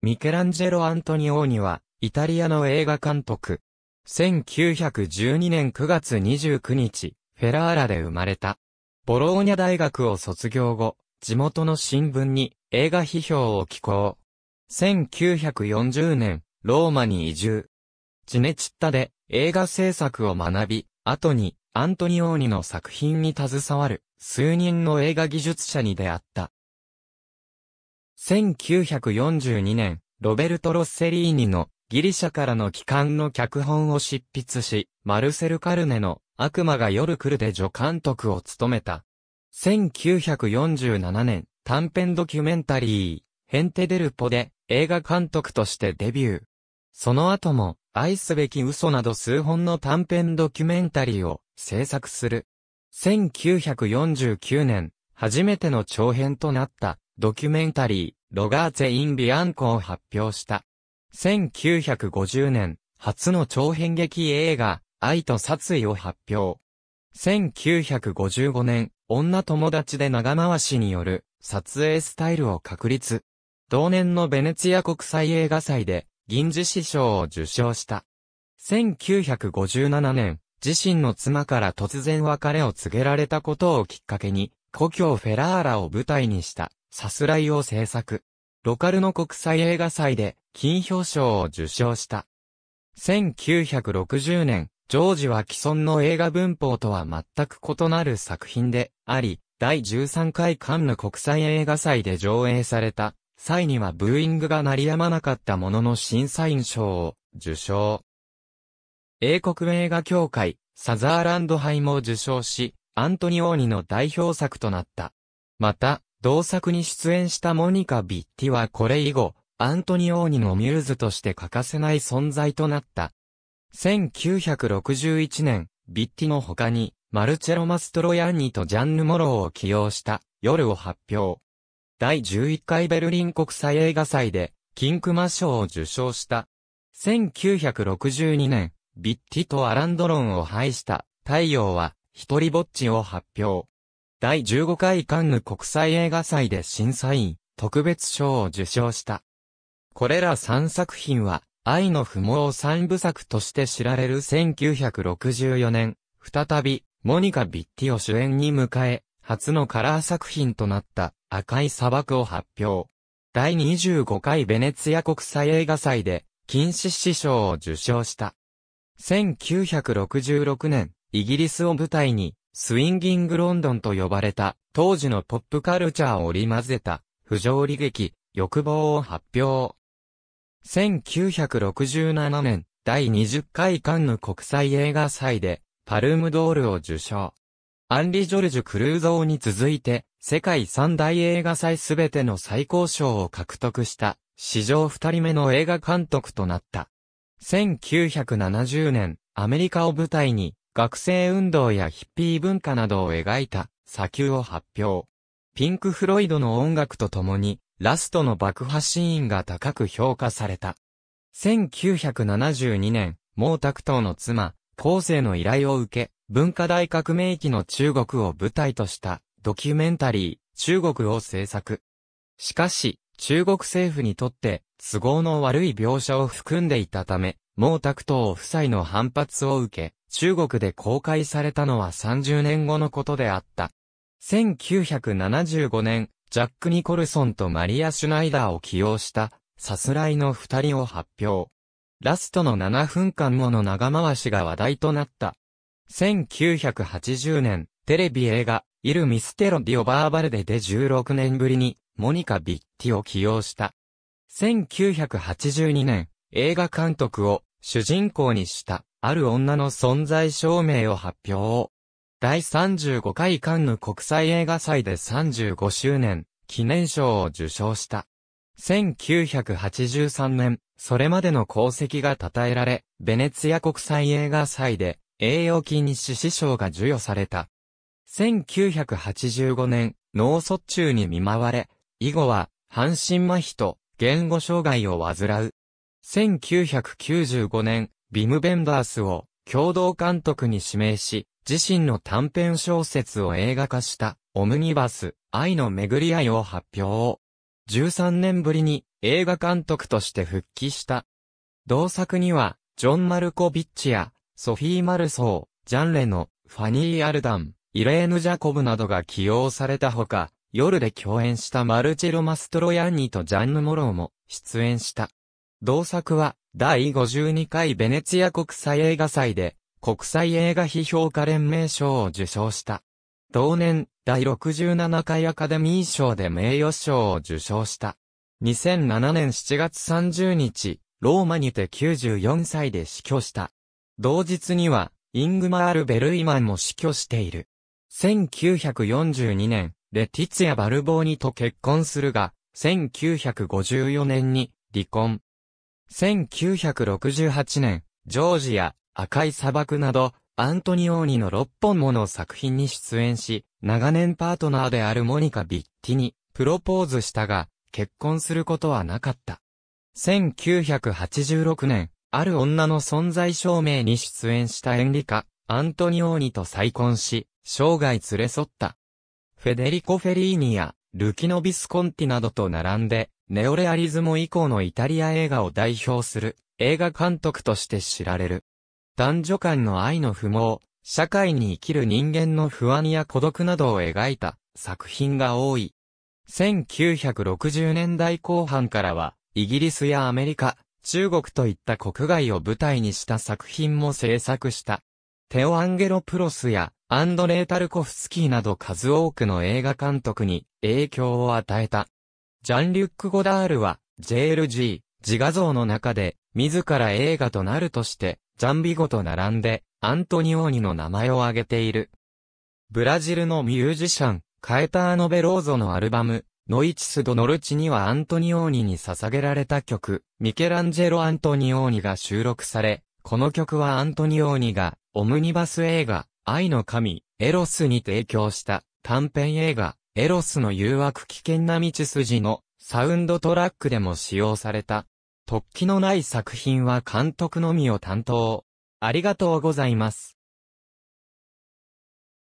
ミケランジェロ・アントニオーニは、イタリアの映画監督。1912年9月29日、フェラーラで生まれた。ボローニャ大学を卒業後、地元の新聞に映画批評を寄稿。1940年、ローマに移住。ジネチッタで映画制作を学び、後にアントニオーニの作品に携わる数人の映画技術者に出会った。1942年、ロベルト・ロッセリーニのギリシャからの帰還の脚本を執筆し、マルセル・カルネの悪魔が夜来るで助監督を務めた。1947年、短編ドキュメンタリー、ヘンテデルポで映画監督としてデビュー。その後も、愛すべき嘘など数本の短編ドキュメンタリーを制作する。1949年、初めての長編となったドキュメンタリー、ロガーツェ・イン・ビアンコを発表した。1950年、初の長編劇映画、愛と殺意を発表。1955年、女友達で長回しによる撮影スタイルを確立。同年のベネツィア国際映画祭で銀次師匠を受賞した。1957年、自身の妻から突然別れを告げられたことをきっかけに、故郷フェラーラを舞台にした。さすらいを制作。ロカルの国際映画祭で金表彰を受賞した。1960年、ジョージは既存の映画文法とは全く異なる作品であり、第13回カンヌ国際映画祭で上映された際にはブーイングが鳴りやまなかったものの審査員賞を受賞。英国映画協会、サザーランド杯も受賞し、アントニオーニの代表作となった。また、同作に出演したモニカ・ビッティはこれ以後、アントニオーニのミューズとして欠かせない存在となった。1961年、ビッティの他に、マルチェロ・マストロヤンニとジャンヌ・モローを起用した夜を発表。第11回ベルリン国際映画祭で、キンクマ賞を受賞した。1962年、ビッティとアランドロンを排した太陽は、一人ぼっちを発表。第15回カンヌ国際映画祭で審査員、特別賞を受賞した。これら3作品は、愛の不毛三部作として知られる1964年、再び、モニカ・ビッティを主演に迎え、初のカラー作品となった赤い砂漠を発表。第25回ベネツィア国際映画祭で、金獅子賞を受賞した。1966年、イギリスを舞台に、スインギングロンドンと呼ばれた、当時のポップカルチャーを織り交ぜた、不条理劇、欲望を発表。1967年、第20回カンヌ国際映画祭で、パルムドールを受賞。アンリ・ジョルジュ・クルーゾーに続いて、世界三大映画祭すべての最高賞を獲得した、史上二人目の映画監督となった。1970年、アメリカを舞台に、学生運動やヒッピー文化などを描いた砂丘を発表。ピンク・フロイドの音楽とともに、ラストの爆破シーンが高く評価された。1972年、毛沢東の妻、後世の依頼を受け、文化大革命期の中国を舞台としたドキュメンタリー、中国を制作。しかし、中国政府にとって都合の悪い描写を含んでいたため、毛沢東夫妻の反発を受け、中国で公開されたのは30年後のことであった。1975年、ジャック・ニコルソンとマリア・シュナイダーを起用した、さすらいの二人を発表。ラストの7分間もの長回しが話題となった。1980年、テレビ映画、イル・ミステロ・ディオ・バーバルデで16年ぶりに、モニカ・ビッティを起用した。1982年、映画監督を主人公にした。ある女の存在証明を発表。第35回カンヌ国際映画祭で35周年記念賞を受賞した。1983年、それまでの功績が称えられ、ベネツィア国際映画祭で栄養金獅子賞が授与された。1985年、脳卒中に見舞われ、以後は、半身麻痺と言語障害を患う。1995年、ビム・ベンダースを共同監督に指名し、自身の短編小説を映画化したオムニバス愛の巡り合いを発表。13年ぶりに映画監督として復帰した。同作には、ジョン・マルコビッチや、ソフィー・マルソー、ジャンレノ、ファニー・アルダン、イレーヌ・ジャコブなどが起用されたほか、夜で共演したマルチェロ・マストロヤンニとジャンヌ・モローも出演した。同作は第52回ベネツィア国際映画祭で、国際映画批評家連盟賞を受賞した。同年、第67回アカデミー賞で名誉賞を受賞した。2007年7月30日、ローマにて94歳で死去した。同日には、イングマール・ベルイマンも死去している。1942年、レティツヤ・バルボーニと結婚するが、1954年に離婚。1968年、ジョージア、赤い砂漠など、アントニオーニの6本もの作品に出演し、長年パートナーであるモニカ・ビッティに、プロポーズしたが、結婚することはなかった。1986年、ある女の存在証明に出演したエンリカ、アントニオーニと再婚し、生涯連れ添った。フェデリコ・フェリーニや、ルキノ・ビスコンティなどと並んで、ネオレアリズム以降のイタリア映画を代表する映画監督として知られる。男女間の愛の不毛、社会に生きる人間の不安や孤独などを描いた作品が多い。1960年代後半からは、イギリスやアメリカ、中国といった国外を舞台にした作品も制作した。テオ・アンゲロプロスやアンドレー・タルコフスキーなど数多くの映画監督に影響を与えた。ジャンリュック・ゴダールは、JLG、自画像の中で、自ら映画となるとして、ジャンビゴと並んで、アントニオーニの名前を挙げている。ブラジルのミュージシャン、カエターノ・ベローゾのアルバム、ノイチス・ド・ノルチにはアントニオーニに捧げられた曲、ミケランジェロ・アントニオーニが収録され、この曲はアントニオーニが、オムニバス映画、愛の神、エロスに提供した短編映画、エロスの誘惑危険な道筋のサウンドトラックでも使用された。突起のない作品は監督のみを担当。ありがとうございます。